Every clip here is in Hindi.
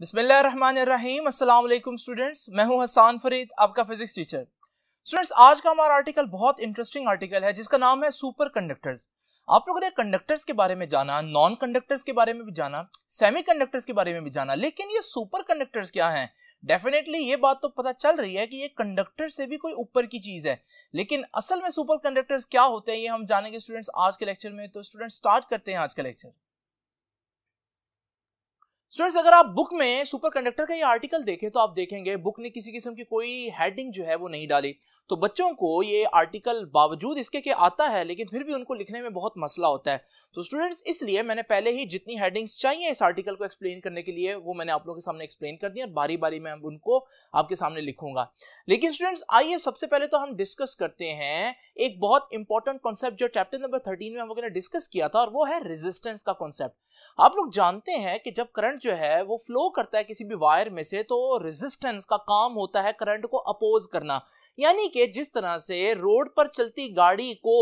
बिस्मिल्लाम अस्सलाम स्टूडेंट्स मैं हूं हसान फरीद आपका फिजिक्स टीचर स्टूडेंट्स आज का हमारा आर्टिकल बहुत इंटरेस्टिंग आर्टिकल है जिसका नाम है सुपर कंडक्टर्स आप लोगों ने कंडक्टर्स के बारे में जाना नॉन कंडक्टर्स के बारे में भी जाना सेमी कंडक्टर्स के बारे में भी जाना लेकिन ये सुपर कंडक्टर्स क्या हैं डेफिनेटली ये बात तो पता चल रही है कि ये कंडक्टर से भी कोई ऊपर की चीज़ है लेकिन असल में सुपर कंडक्टर्स क्या होते हैं ये हम जानेंगे स्टूडेंट्स आज के लेक्चर में तो स्टूडेंट्स स्टार्ट करते हैं आज का लेक्चर स्टूडेंट्स अगर आप बुक में सुपर कंडक्टर का ये आर्टिकल देखें तो आप देखेंगे बुक ने किसी किस्म की कोई हेडिंग जो है वो नहीं डाली तो बच्चों को ये आर्टिकल बावजूद इसके के आता है लेकिन फिर भी उनको लिखने में बहुत मसला होता है तो स्टूडेंट्स इसलिए मैंने पहले ही जितनी हेडिंग्स चाहिए इस आर्टिकल को एक्सप्लेन करने के लिए वो मैंने आप लोगों के सामने एक्सप्लेन कर दिया बारी बारी मैं उनको आपके सामने लिखूंगा लेकिन स्टूडेंट्स आइए सबसे पहले तो हम डिस्कस करते हैं एक बहुत इंपॉर्टेंट कॉन्सेप्ट जो चैप्टर नंबर थर्टीन में हम लोगों ने डिस्कस किया था और वो है रेजिस्टेंस का कॉन्सेप्ट आप लोग जानते हैं कि जब करंट जो है वो फ्लो करता है किसी भी वायर में से तो रेजिस्टेंस का काम होता है करंट को अपोज करना यानी कि जिस तरह से रोड पर चलती गाड़ी को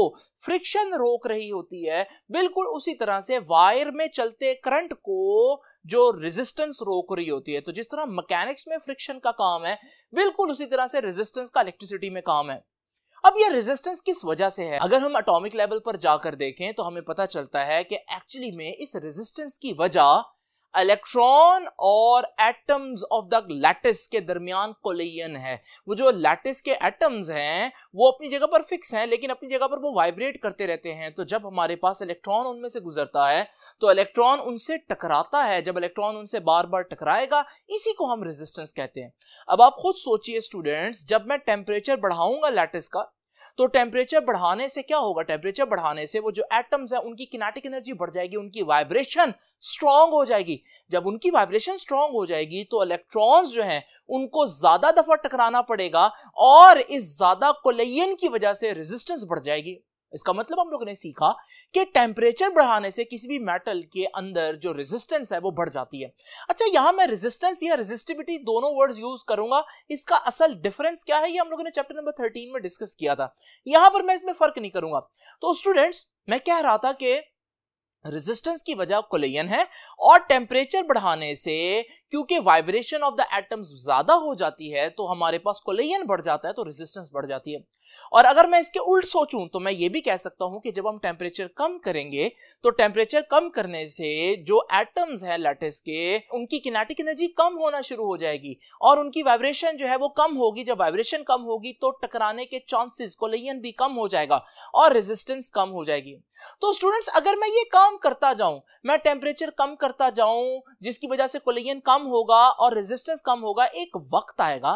फ्रिक्शन रोक रही होती है बिल्कुल उसी तरह से वायर में चलते करंट को जो रेजिस्टेंस रोक रही होती है तो जिस तरह मैकेनिक्स में फ्रिक्शन का काम है बिल्कुल उसी तरह से रेजिस्टेंस का इलेक्ट्रिसिटी में काम है अब ये रेजिस्टेंस किस वजह से है अगर हम एटॉमिक लेवल पर जाकर देखें तो हमें पता चलता है कि एक्चुअली में इस रेजिस्टेंस की वजह इलेक्ट्रॉन और एटम्स ऑफ द लैटिस के दरमियान कोलियन है वो जो लैटिस के एटम्स हैं वो अपनी जगह पर फिक्स हैं लेकिन अपनी जगह पर वो वाइब्रेट करते रहते हैं तो जब हमारे पास इलेक्ट्रॉन उनमें से गुजरता है तो इलेक्ट्रॉन उनसे टकराता है जब इलेक्ट्रॉन उनसे बार बार टकराएगा इसी को हम रेजिस्टेंस कहते हैं अब आप खुद सोचिए स्टूडेंट्स जब मैं टेम्परेचर बढ़ाऊंगा लैटिस का तो टेम्परेचर बढ़ाने से क्या होगा टेम्परेचर बढ़ाने से वो जो एटम्स हैं उनकी किनेटिक एनर्जी बढ़ जाएगी उनकी वाइब्रेशन स्ट्रांग हो जाएगी जब उनकी वाइब्रेशन स्ट्रांग हो जाएगी तो इलेक्ट्रॉन्स जो हैं उनको ज्यादा दफा टकराना पड़ेगा और इस ज्यादा कोलेन की वजह से रेजिस्टेंस बढ़ जाएगी इसका मतलब हम लोग ने सीखा कि टेम्परेचर बढ़ाने से किसी भी मेटल के अंदर जो रेजिस्टेंस है वो बढ़ जाती है अच्छा यहां मैं रेजिस्टेंस या रेजिस्टिविटी दोनों वर्ड्स यूज करूंगा इसका असल डिफरेंस क्या है ये हम लोगों ने चैप्टर नंबर थर्टीन में डिस्कस किया था यहां पर मैं इसमें फर्क नहीं करूंगा तो स्टूडेंट्स मैं कह रहा था कि रेजिस्टेंस की वजह कोलेयन है और टेम्परेचर बढ़ाने से क्योंकि वाइब्रेशन ऑफ द एटम्स ज्यादा हो जाती है तो हमारे पास कोलेजन बढ़ जाता है तो रेजिस्टेंस बढ़ जाती है और अगर मैं इसके उल्ट सोचूं तो मैं ये भी कह सकता हूं कि जब हम टेम्परेचर कम करेंगे तो टेम्परेचर कम करने से जो एटम्स हैं लैटिस के उनकी किनेटिक एनर्जी कम होना शुरू हो जाएगी और उनकी वाइब्रेशन जो है वो कम होगी जब वाइब्रेशन कम होगी तो टकराने के चांसेस कोलेजन भी कम हो जाएगा और रेजिस्टेंस कम हो जाएगी तो स्टूडेंट्स अगर मैं ये काम करता जाऊं मैं टेम्परेचर कम करता जाऊं जिसकी वजह से कोलेजन कम कम होगा और रेजिस्टेंस कम होगा एक वक्त आएगा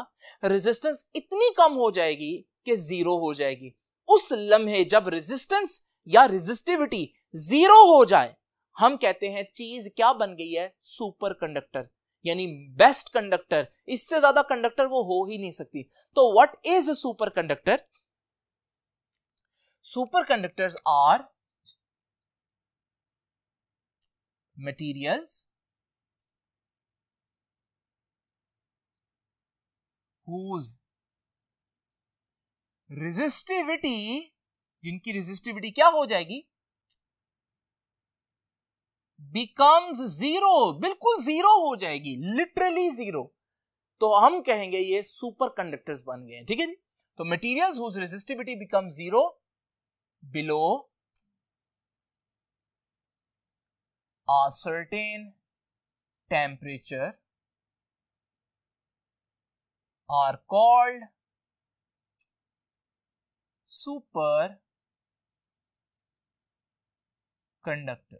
रेजिस्टेंस इतनी कम हो जाएगी कि जीरो हो जाएगी उस लम्हे जब रेजिस्टेंस या रेजिस्टिविटी जीरो हो जाए हम कहते हैं चीज क्या बन गई है सुपर कंडक्टर यानी बेस्ट कंडक्टर इससे ज्यादा कंडक्टर वो हो ही नहीं सकती तो what is superconductor superconductors are materials whose resistivity जिनकी रेजिस्टिविटी क्या हो जाएगी बिकम्स जीरो बिल्कुल जीरो हो जाएगी लिटरली जीरो तो हम कहेंगे ये सुपर कंडक्टर्स बन गए ठीक है जी तो materials whose resistivity become zero below a certain temperature are called conductor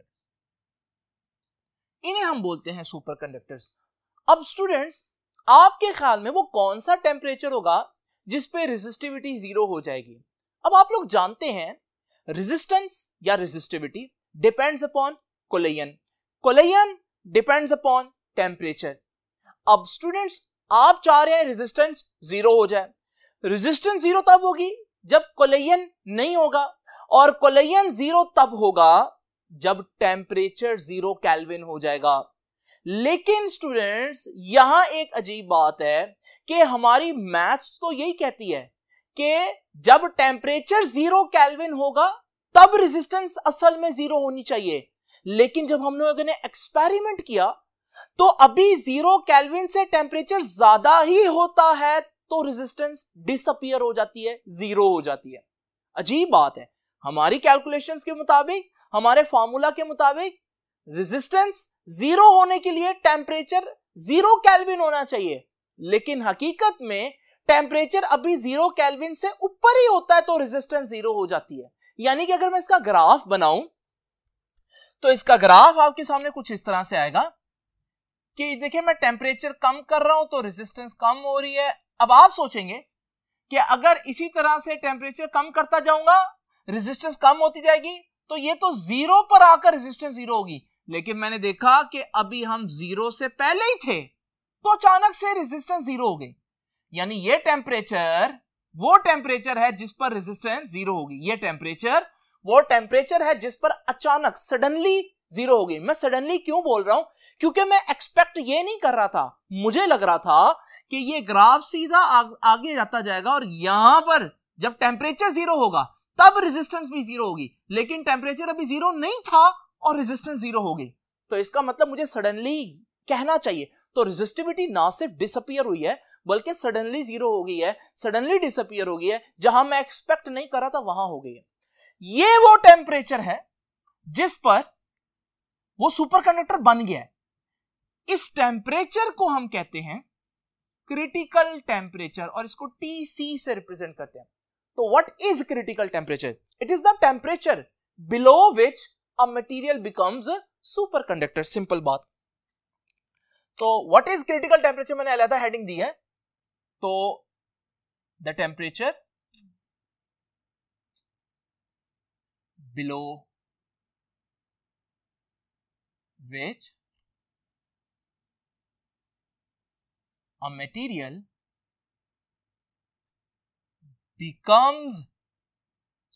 इन्हें हम बोलते हैं सुपर कंडक्टर्स अब स्टूडेंट्स आपके ख्याल में वो कौन सा टेम्परेचर होगा जिस पे रेजिस्टिविटी जीरो हो जाएगी अब आप लोग जानते हैं रेजिस्टेंस या रेजिस्टिविटी डिपेंड्स अपॉन कोलेयन कोलेयन डिपेंड्स अपॉन टेम्परेचर अब स्टूडेंट्स आप चाह रहे हैं रेजिस्टेंस जीरो हो जाए रेजिस्टेंस जीरो तब होगी जब कोलेयन नहीं होगा और कोलेयन जीरो तब होगा जब टेम्परेचर जीरो कैलविन हो जाएगा लेकिन स्टूडेंट्स यहां एक अजीब बात है कि हमारी मैथ्स तो यही कहती है कि जब टेम्परेचर जीरो कैलविन होगा तब रेजिस्टेंस असल में जीरो होनी चाहिए लेकिन जब हम लोगों ने एक्सपेरिमेंट किया तो अभी जीरो कैलविन से टेम्परेचर ज्यादा ही होता है तो रेजिस्टेंस डिसअपियर हो जाती है जीरो हो जाती है अजीब बात है हमारी कैलकुलेशंस के मुताबिक हमारे फॉर्मूला के मुताबिक रेजिस्टेंस जीरो होने के लिए टेम्परेचर जीरो कैलविन होना चाहिए लेकिन हकीकत में टेम्परेचर अभी जीरो कैलविन से ऊपर ही होता है तो रेजिस्टेंस जीरो हो जाती है यानी कि अगर मैं इसका ग्राफ बनाऊं तो इसका ग्राफ आपके सामने कुछ इस तरह से आएगा कि देखिए मैं टेम्परेचर कम कर रहा हूं तो रेजिस्टेंस कम हो रही है अब आप सोचेंगे कि अगर इसी तरह से टेम्परेचर कम करता जाऊंगा रेजिस्टेंस कम होती जाएगी तो ये तो जीरो पर आकर रेजिस्टेंस जीरो होगी लेकिन मैंने देखा कि अभी हम जीरो से पहले ही थे तो अचानक से रेजिस्टेंस जीरो हो गई यानी ये टेम्परेचर वो टेम्परेचर है जिस पर रेजिस्टेंस जीरो होगी ये टेम्परेचर वो टेम्परेचर है जिस पर अचानक सडनली जीरो हो गई मैं सडनली क्यों बोल रहा हूं क्योंकि मैं एक्सपेक्ट ये नहीं कर रहा था मुझे लग रहा था कि ये ग्राफ सीधा आ, आगे जाता जाएगा और यहां पर जब टेम्परेचर जीरो होगा तब रेजिस्टेंस भी जीरो होगी लेकिन टेम्परेचर अभी जीरो नहीं था और रेजिस्टेंस जीरो हो गई तो इसका मतलब मुझे सडनली कहना चाहिए तो रेजिस्टिविटी ना सिर्फ डिसअपियर हुई है बल्कि सडनली जीरो हो गई है सडनली डिसअपियर हो गई है जहां मैं एक्सपेक्ट नहीं कर रहा था वहां हो गई है ये वो टेम्परेचर है जिस पर वो सुपर कंडक्टर बन गया है इस टेम्परेचर को हम कहते हैं क्रिटिकल टेम्परेचर और इसको टीसी से रिप्रेजेंट करते हैं तो what is critical temperature it is the temperature below which a material becomes superconductor simple बात तो व्हाट इज क्रिटिकल टेम्परेचर मैंने अलहदा हेडिंग दी है तो the temperature below which a material becomes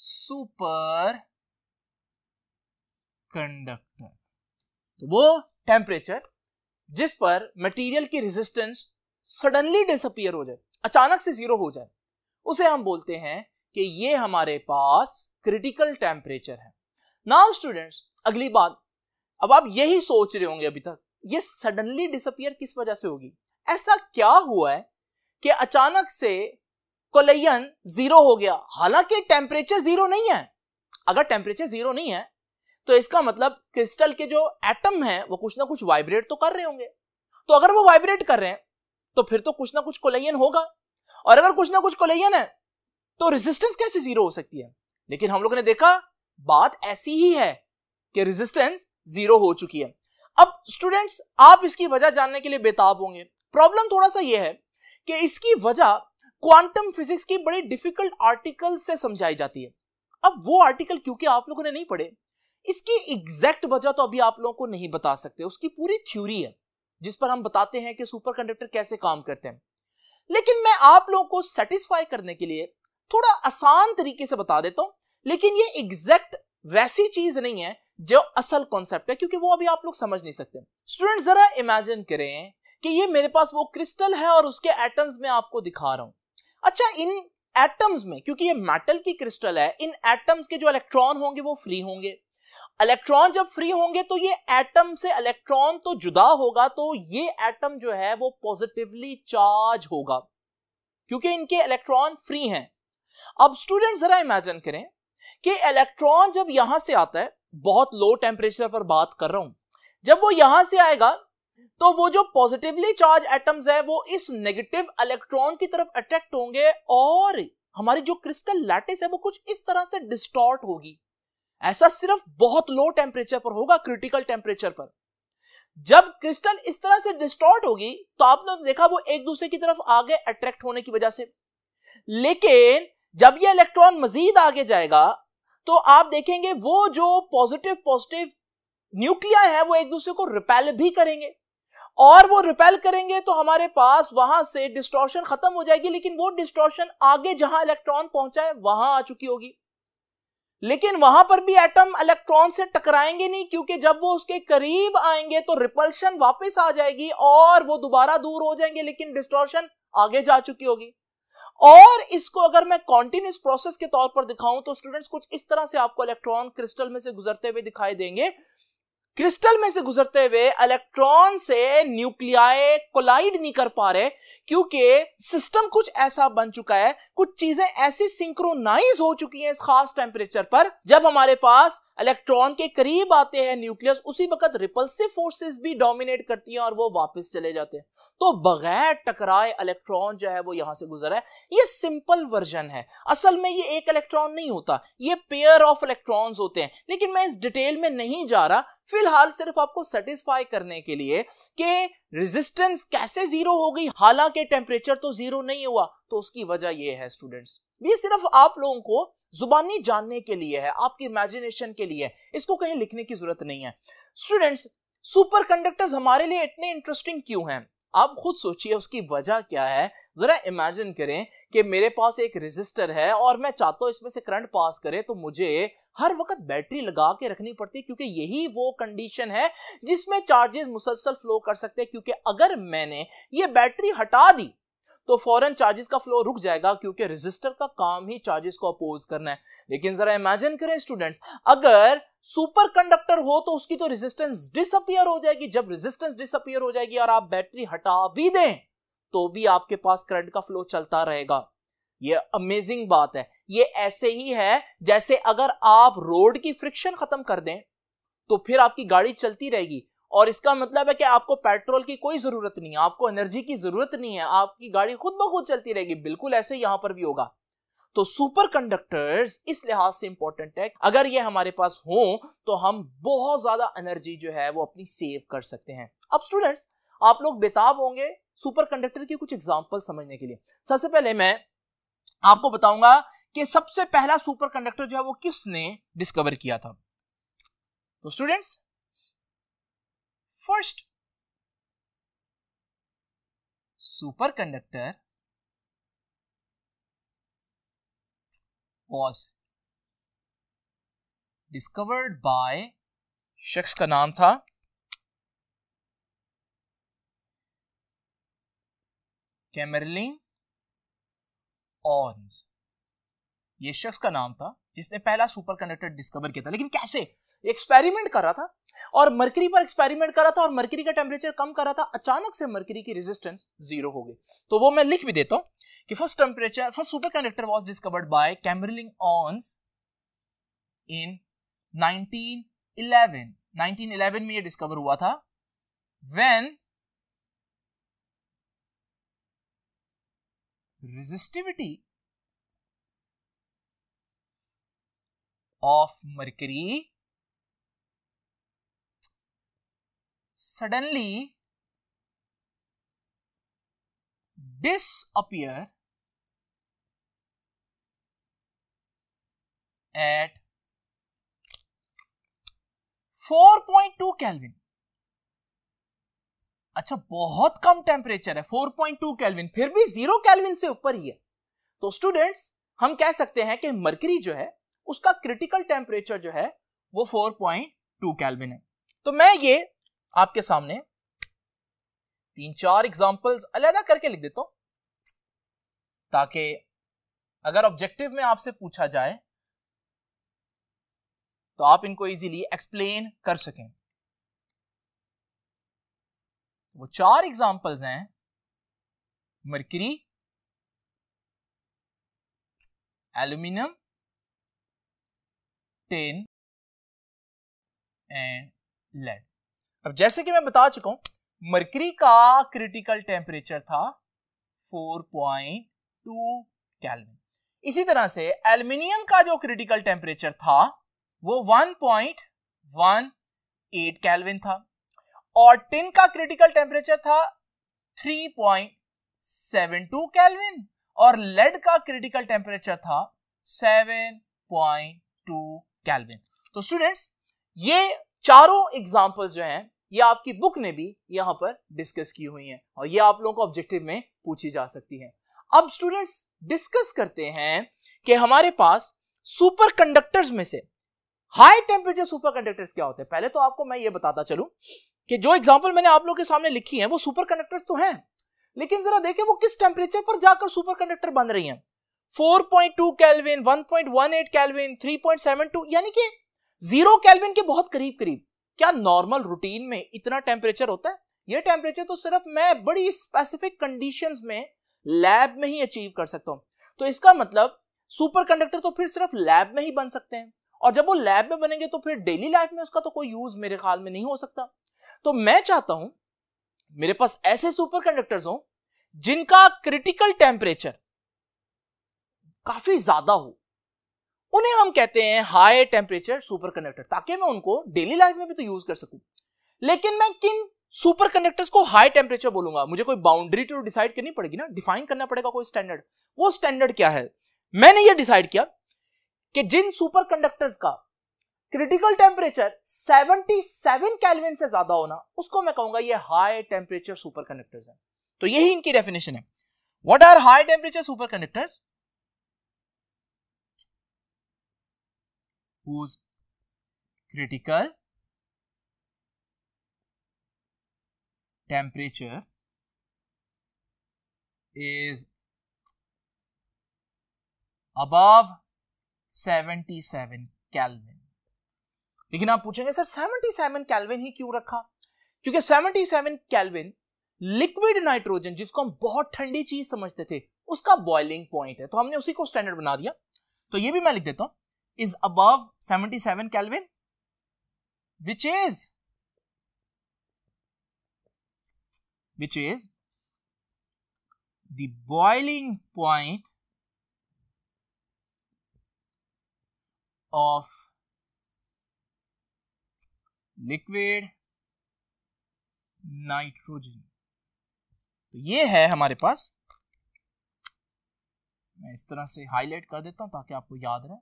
super conductor तो वो टेम्परेचर जिस पर मटेरियल की रेजिस्टेंस सडनली डिसअपियर हो जाए अचानक से जीरो हो जाए उसे हम बोलते हैं कि ये हमारे पास क्रिटिकल टेम्परेचर है नाउ स्टूडेंट्स अगली बात अब आप यही सोच रहे होंगे अभी तक ये सडनली डिसअपियर किस वजह से होगी ऐसा क्या हुआ है कि अचानक से कोलैयन जीरो हो गया हालांकि टेम्परेचर जीरो नहीं है अगर टेम्परेचर जीरो नहीं है तो इसका मतलब क्रिस्टल के जो एटम है वो कुछ ना कुछ वाइब्रेट तो कर रहे होंगे तो अगर वो वाइब्रेट कर रहे हैं तो फिर तो कुछ ना कुछ कोलैयन होगा और अगर कुछ ना कुछ कोलैयन है तो रेजिस्टेंस कैसे जीरो हो सकती है लेकिन हम लोग ने देखा बात ऐसी ही है कि रेजिस्टेंस जीरो हो चुकी है अब स्टूडेंट्स आप इसकी वजह जानने के लिए बेताब होंगे प्रॉब्लम थोड़ा सा यह है कि इसकी वजह क्वांटम फिजिक्स की बड़ी डिफिकल्ट आर्टिकल से समझाई जाती है अब वो आर्टिकल क्योंकि आप लोगों ने नहीं पढ़े इसकी एग्जैक्ट वजह तो अभी आप लोगों को नहीं बता सकते उसकी पूरी थ्योरी है जिस पर हम बताते हैं कि सुपर कंडक्टर कैसे काम करते हैं लेकिन मैं आप लोगों को सेटिस्फाई करने के लिए थोड़ा आसान तरीके से बता देता हूं लेकिन ये एग्जैक्ट वैसी चीज नहीं है जो असल कॉन्सेप्ट है क्योंकि वो अभी आप लोग समझ नहीं सकते स्टूडेंट जरा इमेजिन करें कि ये मेरे पास वो क्रिस्टल है और उसके एटम्स में आपको दिखा रहा हूं अच्छा इन एटम्स में क्योंकि ये मेटल की क्रिस्टल है इन एटम्स के जो इलेक्ट्रॉन होंगे वो फ्री होंगे इलेक्ट्रॉन जब फ्री होंगे तो ये एटम से इलेक्ट्रॉन तो जुदा होगा तो ये एटम जो है वो पॉजिटिवली चार्ज होगा क्योंकि इनके इलेक्ट्रॉन फ्री हैं अब स्टूडेंट जरा इमेजिन करें कि इलेक्ट्रॉन जब यहां से आता है बहुत लो टेम्परेचर पर बात कर रहा हूं जब वो यहां से आएगा तो वो जो पॉजिटिवली चार्ज एटम्स है वो इस नेगेटिव इलेक्ट्रॉन की तरफ अट्रैक्ट होंगे और हमारी जो क्रिस्टल लैटिस है वो कुछ इस तरह से डिस्टॉर्ट होगी ऐसा सिर्फ बहुत लो टेम्परेचर पर होगा क्रिटिकल टेम्परेचर पर जब क्रिस्टल इस तरह से डिस्टॉर्ट होगी तो आपने देखा वो एक दूसरे की तरफ आगे अट्रैक्ट होने की वजह से लेकिन जब ये इलेक्ट्रॉन मजीद आगे जाएगा तो आप देखेंगे वो जो पॉजिटिव पॉजिटिव न्यूक्लिया है वो एक दूसरे को रिपेल भी करेंगे और वो रिपेल करेंगे तो हमारे पास वहां से डिस्टॉर्शन खत्म हो जाएगी लेकिन वो डिस्टॉर्शन आगे जहां इलेक्ट्रॉन पहुंचा है वहां आ चुकी होगी लेकिन वहां पर भी एटम इलेक्ट्रॉन से टकराएंगे नहीं क्योंकि जब वो उसके करीब आएंगे तो रिपल्शन वापस आ जाएगी और वो दोबारा दूर हो जाएंगे लेकिन डिस्टॉर्शन आगे जा चुकी होगी और इसको अगर मैं कॉन्टिन्यूस प्रोसेस के तौर पर दिखाऊं तो स्टूडेंट्स कुछ इस तरह से आपको इलेक्ट्रॉन क्रिस्टल में से गुजरते हुए दिखाई देंगे क्रिस्टल में से गुजरते हुए इलेक्ट्रॉन से न्यूक्लियाए कोलाइड नहीं कर पा रहे क्योंकि सिस्टम कुछ ऐसा बन चुका है कुछ चीजें ऐसी सिंक्रोनाइज हो चुकी हैं इस खास टेम्परेचर पर जब हमारे पास इलेक्ट्रॉन के करीब आते हैं न्यूक्लियस उसी वक्त रिपल्सिव फोर्सेस भी डोमिनेट करती हैं और वो वापस चले जाते हैं तो बगैर टकराए इलेक्ट्रॉन जो है वो यहां से गुजर है ये सिंपल वर्जन है असल में ये एक इलेक्ट्रॉन नहीं होता ये पेयर ऑफ इलेक्ट्रॉन्स होते हैं लेकिन मैं इस डिटेल में नहीं जा रहा फिलहाल सिर्फ आपको सेटिस्फाई करने के लिए कि रेजिस्टेंस कैसे जीरो हो गई हालांकि टेम्परेचर तो जीरो नहीं हुआ तो उसकी वजह यह है स्टूडेंट्स ये सिर्फ आप लोगों को जुबानी जानने के लिए है आपकी इमेजिनेशन के लिए इसको कहीं लिखने की जरूरत नहीं है स्टूडेंट्स सुपर कंडक्टर हमारे लिए इतने इंटरेस्टिंग क्यों हैं आप खुद सोचिए उसकी वजह क्या है जरा इमेजिन करें कि मेरे पास एक रेजिस्टर है और मैं चाहता हूं इसमें से करंट पास करे तो मुझे हर वक्त बैटरी लगा के रखनी पड़ती है क्योंकि यही वो कंडीशन है जिसमें चार्जेस मुसलसल फ्लो कर सकते हैं क्योंकि अगर मैंने ये बैटरी हटा दी तो फॉरन चार्जेस का फ्लो रुक जाएगा क्योंकि रजिस्टर का काम ही चार्जेस को अपोज करना है लेकिन जरा इमेजिन करें स्टूडेंट्स अगर सुपर कंडक्टर हो तो उसकी तो रेजिस्टेंस डिसअपियर हो जाएगी जब रेजिस्टेंस डिसअपियर हो जाएगी और आप बैटरी हटा भी दें तो भी आपके पास करंट का फ्लो चलता रहेगा ये अमेजिंग बात है ये ऐसे ही है जैसे अगर आप रोड की फ्रिक्शन खत्म कर दें तो फिर आपकी गाड़ी चलती रहेगी और इसका मतलब है कि आपको पेट्रोल की कोई जरूरत नहीं है आपको एनर्जी की जरूरत नहीं है आपकी गाड़ी खुद ब खुद चलती रहेगी बिल्कुल ऐसे यहां पर भी होगा तो सुपर कंडक्टर्स इस लिहाज से इंपॉर्टेंट है अगर ये हमारे पास हो तो हम बहुत ज्यादा एनर्जी जो है वो अपनी सेव कर सकते हैं अब स्टूडेंट्स आप लोग बेताब होंगे सुपर कंडक्टर के कुछ एग्जाम्पल समझने के लिए सबसे पहले मैं आपको बताऊंगा कि सबसे पहला सुपर कंडक्टर जो है वो किसने डिस्कवर किया था तो students first superconductor was discovered by शख्स का नाम था कैमरलिन ऑन्स ये शख्स का नाम था जिसने पहला सुपर कंडक्टर डिस्कवर किया था लेकिन कैसे एक्सपेरिमेंट कर रहा था और मरकरी पर एक्सपेरिमेंट कर रहा था और मरकरी का टेम्परेचर कम कर रहा था अचानक से मरकरी की रेजिस्टेंस जीरो हो गई तो वो मैं लिख भी देता हूं कि first temperature first superconductor was discovered by Kamerlingh Onnes in 1911 1911 में ये डिस्कवर हुआ था when resistivity of mercury suddenly disappear at 4.2 Kelvin. अच्छा बहुत कम टेम्परेचर है 4.2 केल्विन फिर भी जीरो केल्विन से ऊपर ही है तो स्टूडेंट्स हम कह सकते हैं कि मर्करी जो है उसका क्रिटिकल टेम्परेचर जो है वो 4.2 केल्विन है तो मैं ये आपके सामने तीन चार एग्जांपल्स अलग करके लिख देता हूं ताकि अगर ऑब्जेक्टिव में आपसे पूछा जाए तो आप इनको इजीली एक्सप्लेन कर सकें वो चार एग्जाम्पल्स हैं mercury aluminium tin and lead अब जैसे कि मैं बता चुका हूं मरकरी का क्रिटिकल टेम्परेचर था 4.2 कैलविन इसी तरह से एल्यूमिनियम का जो क्रिटिकल टेम्परेचर था वो 1.18 कैलविन था और टिन का क्रिटिकल टेम्परेचर था 3.72 केल्विन और लेड का क्रिटिकल टेम्परेचर था 7.2 केल्विन तो स्टूडेंट्स ये चारों एग्जाम्पल जो हैं ये आपकी बुक ने भी यहां पर डिस्कस की हुई हैं और ये आप लोगों को ऑब्जेक्टिव में पूछी जा सकती है अब स्टूडेंट्स डिस्कस करते हैं कि हमारे पास सुपर कंडक्टर्स में से हाई टेम्परेचर सुपर कंडक्टर्स क्या होते हैं पहले तो आपको मैं ये बताता चलूं कि जो एग्जाम्पल मैंने आप लोग के सामने लिखी है वो सुपर कंडक्टर तो है लेकिन जरा देखें वो किस टेम्परेचर पर जाकर सुपर कंडक्टर बन रही है 4.2 केल्विन 1.18 केल्विन 3.72 यानी कि जीरो केल्विन के बहुत करीब करीब क्या नॉर्मल रूटीन में इतना टेम्परेचर होता है ये टेम्परेचर तो सिर्फ मैं बड़ी स्पेसिफिक कंडीशन में लैब में ही अचीव कर सकता हूँ तो इसका मतलब सुपर कंडक्टर तो फिर सिर्फ लैब में ही बन सकते हैं और जब वो लैब में बनेंगे तो फिर डेली लाइफ में उसका तो कोई यूज मेरे ख्याल में नहीं हो सकता तो मैं चाहता हूं मेरे पास ऐसे सुपर कंडक्टर्स हों जिनका क्रिटिकल टेम्परेचर काफी ज्यादा हो उन्हें हम कहते हैं हाई टेम्परेचर सुपर कंडक्टर ताकि मैं उनको डेली लाइफ में भी तो यूज कर सकूं लेकिन मैं किन सुपर कंडक्टर्स को हाई टेम्परेचर बोलूंगा मुझे कोई बाउंड्री तो डिसाइड करनी पड़ेगी ना डिफाइन करना पड़ेगा कोई स्टैंडर्ड वो स्टैंडर्ड क्या है मैंने ये डिसाइड किया कि जिन सुपर कंडक्टर्स का क्रिटिकल टेम्परेचर 77 केल्विन से ज्यादा होना उसको मैं कहूंगा ये हाई टेम्परेचर सुपर कंडक्टर्स है तो यही इनकी डेफिनेशन है what are high temperature superconductors critical temperature is above 77 Kelvin. लेकिन आप पूछेंगे सर 77 कैलविन ही क्यों रखा क्योंकि 77 कैलविन लिक्विड नाइट्रोजन जिसको हम बहुत ठंडी चीज समझते थे उसका बॉइलिंग पॉइंट है तो हमने उसी को स्टैंडर्ड बना दिया तो ये भी मैं लिख देता हूं is above seven kelvin which is which is boiling point of liquid nitrogen तो ये है हमारे पास मैं इस तरह से हाईलाइट कर देता हूं ताकि आपको याद रहे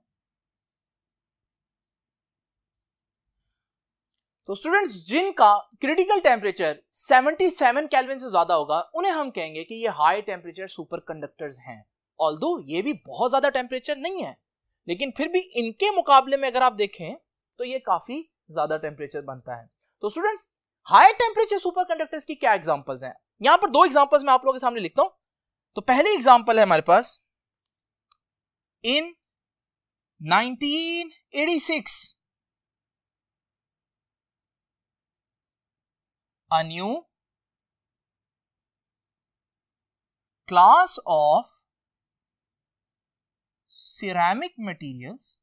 तो स्टूडेंट्स जिनका क्रिटिकल टेम्परेचर 77 केल्विन से ज्यादा होगा उन्हें हम कहेंगे कि ये हाई टेम्परेचर सुपर कंडक्टर हैं ऑल ये भी बहुत ज्यादा टेम्परेचर नहीं है लेकिन फिर भी इनके मुकाबले में अगर आप देखें तो ये काफी ज्यादा टेम्परेचर बनता है तो students high temperature superconductors की क्या एग्जाम्पल्स हैं यहां पर दो एग्जाम्पल्स मैं आप लोगों के सामने लिखता हूं तो पहली एग्जाम्पल है हमारे पास in 1986 a new class of ceramic materials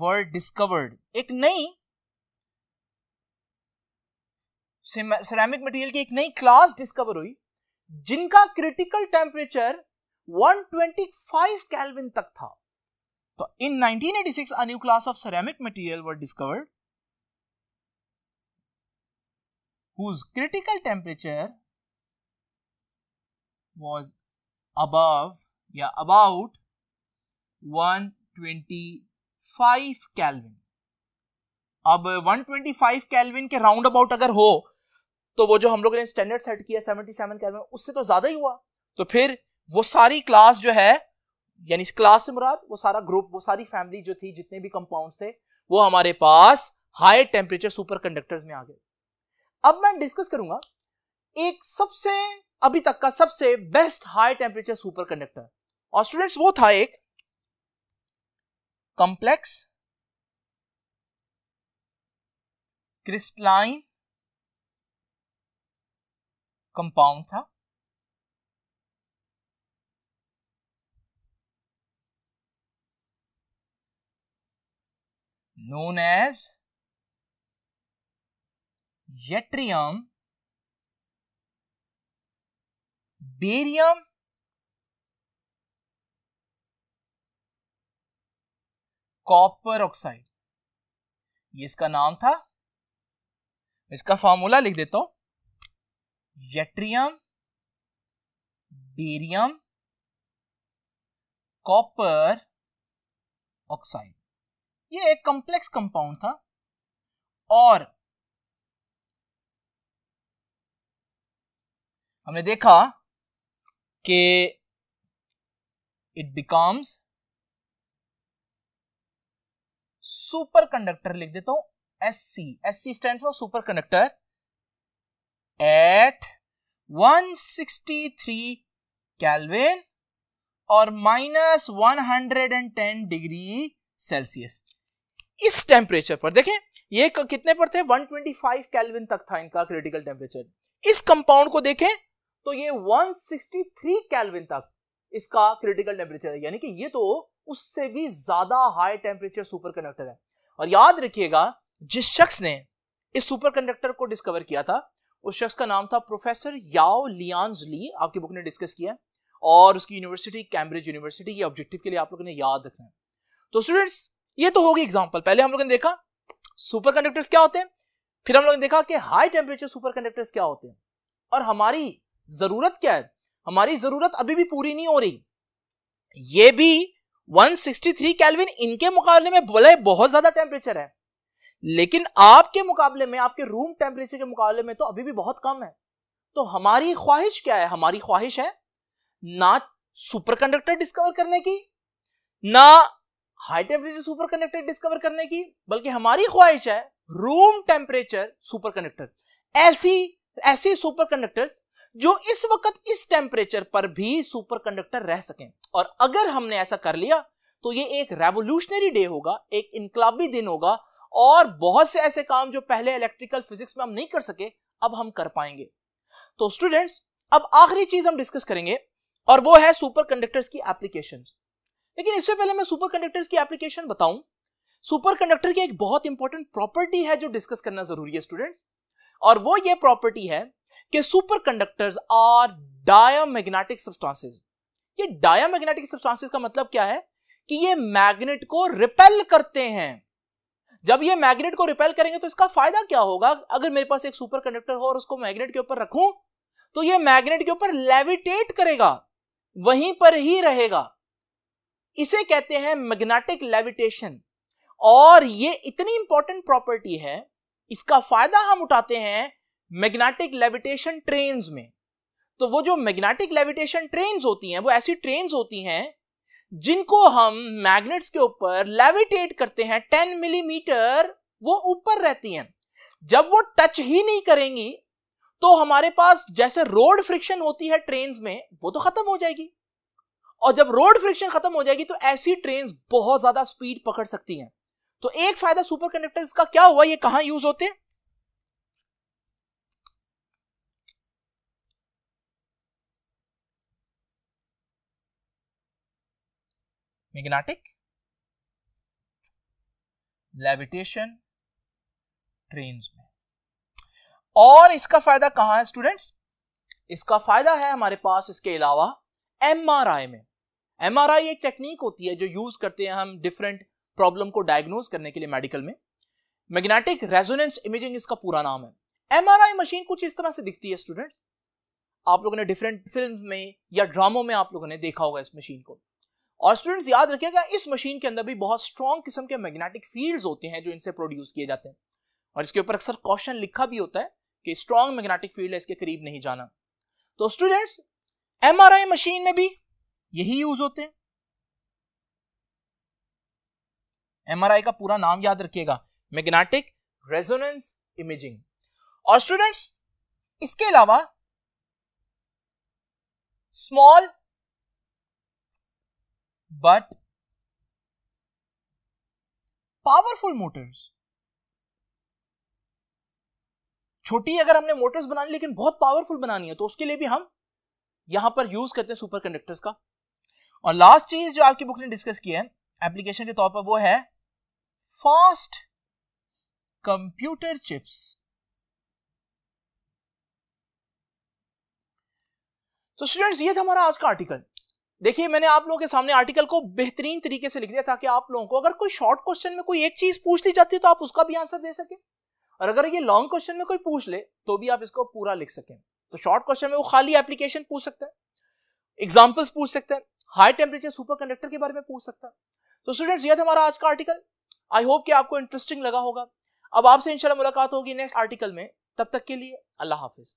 were discovered एक नई सिरेमिक मटेरियल की एक नई क्लास डिस्कवर हुई जिनका क्रिटिकल टेम्परेचर 125 केल्विन तक था तो in 1986 a new class of ceramic material were discovered whose critical temperature was above या अबाउट 120 125 केल्विन अब 125 केल्विन के राउंड अबाउट अगर हो तो वो जो हम लोग ने स्टैंडर्ड सेट किया 77 केल्विन उससे तो ज्यादा ही हुआ तो फिर वो सारी क्लास जो है यानी इस क्लास से मुराद वो सारा ग्रुप वो सारी फैमिली जो थी जितने भी कंपाउंड थे वो हमारे पास हाई टेम्परेचर सुपर कंडक्टर्स में आ गए अब मैं डिस्कस करूंगा एक सबसे अभी तक का सबसे best high temperature superconductor और स्टूडेंट्स वो था एक complex, क्रिस्टलाइन कंपाउंड था known as yttrium barium copper oxide ये इसका नाम था इसका फॉर्मूला लिख देता हूं यट्रियम बेरियम कॉपर ऑक्साइड ये एक कॉम्प्लेक्स कंपाउंड था और हमने देखा कि इट बिकम्स सुपर कंडक्टर लिख देता हूं S C S C stand for superconductor at 163 kelvin और माइनस 110 डिग्री सेल्सियस इस टेम्परेचर पर देखें ये कितने पर थे 125 कैलविन तक था इनका क्रिटिकल टेम्परेचर इस कंपाउंड को देखें तो ये 163 कैलविन तक इसका क्रिटिकल टेम्परेचर है यानी कि ये तो उससे भी ज्यादा हाई टेम्परेचर सुपर कंडक्टर है और याद रखिएगा जिस शख्स ने इस सुपर कंडक्टर को डिस्कवर किया था उस शख्स का नाम था प्रोफेसर याओ लियांज ली आपकी बुक ने डिस्कस किया और उसकी यूनिवर्सिटी कैम्ब्रिज यूनिवर्सिटी ये ऑब्जेक्टिव के लिए आप लोगों ने याद रखना है तो स्टूडेंट्स ये तो होगी एग्जाम्पल पहले हम लोगों ने देखा सुपर कंडक्टर्स क्या होते हैं फिर हम लोगों ने देखा कि हाई टेम्परेचर सुपर कंडक्टर्स क्या होते हैं और हमारी जरूरत क्या है हमारी जरूरत अभी भी पूरी नहीं हो रही ये भी 163 केल्विन इनके मुकाबले में बोला बहुत ज्यादा टेम्परेचर है लेकिन आपके मुकाबले में आपके रूम टेम्परेचर के मुकाबले में तो अभी भी बहुत कम है तो हमारी ख्वाहिश क्या है हमारी ख्वाहिश है ना सुपर कंडक्टर डिस्कवर करने की ना high temperature superconductor discover करने की बल्कि हमारी ख्वाहिश है रूम टेम्परेचर सुपर कंडक्टर ऐसी ऐसी सुपर कंडक्टर जो इस वक्त इस टेम्परेचर पर भी सुपर कंडक्टर रह सकें और अगर हमने ऐसा कर लिया तो ये एक रेवोल्यूशनरी डे होगा एक इनकलाबी दिन होगा और बहुत से ऐसे काम जो पहले इलेक्ट्रिकल फिजिक्स में हम नहीं कर सके अब हम कर पाएंगे तो स्टूडेंट्स अब आखिरी चीज हम डिस्कस करेंगे और वो है सुपर कंडक्टर्स की एप्लीकेशन लेकिन इससे पहले मैं सुपर कंडक्टर्स की एप्लीकेशन बताऊं सुपर कंडक्टर की एक बहुत इंपॉर्टेंट प्रॉपर्टी है जो डिस्कस करना जरूरी है स्टूडेंट और वो ये प्रॉपर्टी है कि superconductors are diamagnetic substances ये डायामैग्नेटिक सब्सटेंसेस का मतलब क्या है कि ये मैग्नेट को रिपेल करते हैं जब ये मैग्नेट को रिपेल करेंगे तो इसका फायदा क्या होगा अगर मेरे पास एक सुपर कंडक्टर हो और उसको मैग्नेट के ऊपर रखूं तो ये मैग्नेट के ऊपर लेविटेट करेगा वहीं पर ही रहेगा इसे कहते हैं मैग्नेटिक लेविटेशन और ये इतनी इंपॉर्टेंट प्रॉपर्टी है इसका फायदा हम उठाते हैं मैग्नेटिक लेविटेशन ट्रेन में तो वो जो मैग्नेटिक लेविटेशन ट्रेन होती हैं वो ऐसी ट्रेन होती हैं जिनको हम मैग्नेट्स के ऊपर लेविटेट करते हैं टेन मिलीमीटर वो ऊपर रहती हैं जब वो टच ही नहीं करेंगी तो हमारे पास जैसे रोड फ्रिक्शन होती है ट्रेन में वो तो खत्म हो जाएगी और जब रोड फ्रिक्शन खत्म हो जाएगी तो ऐसी ट्रेन बहुत ज्यादा स्पीड पकड़ सकती हैं तो एक फायदा सुपर कंडक्टर का क्या हुआ ये कहां यूज होते हैं magnetic levitation trains में और इसका फायदा कहां है स्टूडेंट्स इसका फायदा है हमारे पास इसके अलावा एमआरआई में एमआरआई एक टेक्निक होती है जो यूज करते हैं हम डिफरेंट प्रॉब्लम को डायग्नोज करने के लिए मेडिकल में मैग्नेटिक रेजोनेंस इमेजिंग इसका पूरा नाम है एमआरआई मशीन कुछ इस तरह से दिखती है स्टूडेंट्स आप लोगों ने डिफरेंट फिल्म में या ड्रामों में आप लोगों ने देखा होगा इस मशीन को और स्टूडेंट्स याद रखिएगा इस मशीन के अंदर भी बहुत स्ट्रॉन्ग किस्म के मैग्नेटिक फील्ड्स होते हैं जो इनसे प्रोड्यूस किए जाते हैं और इसके ऊपर अक्सर क्वेश्चन लिखा भी होता है कि स्ट्रॉन्ग मैग्नेटिक फील्ड है इसके करीब नहीं जाना तो स्टूडेंट्स एमआरआई मशीन में भी यही यूज होते हैं एमआरआई का पूरा नाम याद रखिएगा मैग्नेटिक रेजोनेंस इमेजिंग और स्टूडेंट्स इसके अलावा स्मॉल but पावरफुल मोटर्स छोटी अगर हमने मोटर्स बनानी लेकिन बहुत पावरफुल बनानी है तो उसके लिए भी हम यहां पर यूज करते हैं सुपर कंडक्टर्स का और लास्ट चीज जो आपकी बुक ने डिस्कस की है एप्लीकेशन के तौर पर वो है फास्ट कंप्यूटर चिप्स तो स्टूडेंट्स ये था हमारा आज का आर्टिकल देखिए मैंने आप लोगों के सामने आर्टिकल को बेहतरीन तरीके से लिख दिया ताकि आप लोगों को अगर कोई शॉर्ट क्वेश्चन में कोई एक चीज पूछ ली जाती है तो आप उसका भी आंसर दे सके और अगर ये लॉन्ग क्वेश्चन में कोई पूछ ले तो भी आप इसको पूरा लिख सकें तो शॉर्ट क्वेश्चन में वो खाली एप्लीकेशन पूछ सकता है एग्जाम्पल्स पूछ सकते हैं हाई टेम्परेचर सुपर कंडक्टर के बारे में पूछ सकता है तो स्टूडेंट्स ये था हमारा आज का आर्टिकल आई होप कि आपको इंटरेस्टिंग लगा होगा अब आपसे इंशाल्लाह मुलाकात होगी नेक्स्ट आर्टिकल में तब तक के लिए अल्लाह हाफिज़